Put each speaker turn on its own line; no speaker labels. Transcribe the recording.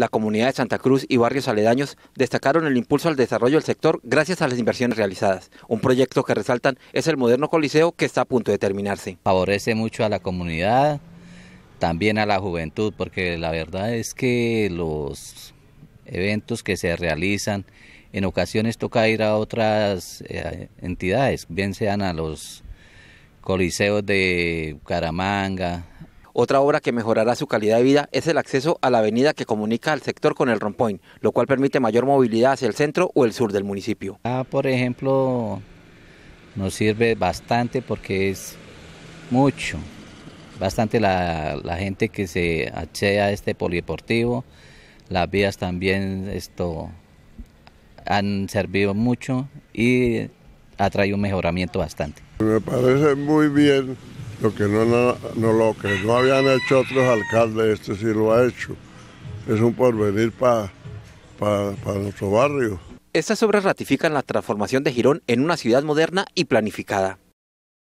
La comunidad de Santa Cruz y barrios aledaños destacaron el impulso al desarrollo del sector gracias a las inversiones realizadas. Un proyecto que resaltan es el moderno coliseo que está a punto de terminarse.
Favorece mucho a la comunidad, también a la juventud, porque la verdad es que los eventos que se realizan en ocasiones toca ir a otras eh, entidades, bien sean a los coliseos de
Bucaramanga. Otra obra que mejorará su calidad de vida es el acceso a la avenida que comunica al sector con el Rompoint, lo cual permite mayor movilidad hacia el centro o el sur del municipio.
Ah, por ejemplo, nos sirve bastante porque es mucho, bastante la, gente que se accede a este polideportivo. Las vías también esto han servido mucho y ha traído un mejoramiento bastante.
Me parece muy bien lo que no, no, lo que no habían hecho otros alcaldes, este sí lo ha hecho. Es un porvenir para nuestro barrio. Estas obras ratifican la
transformación de Girón en una ciudad moderna y planificada.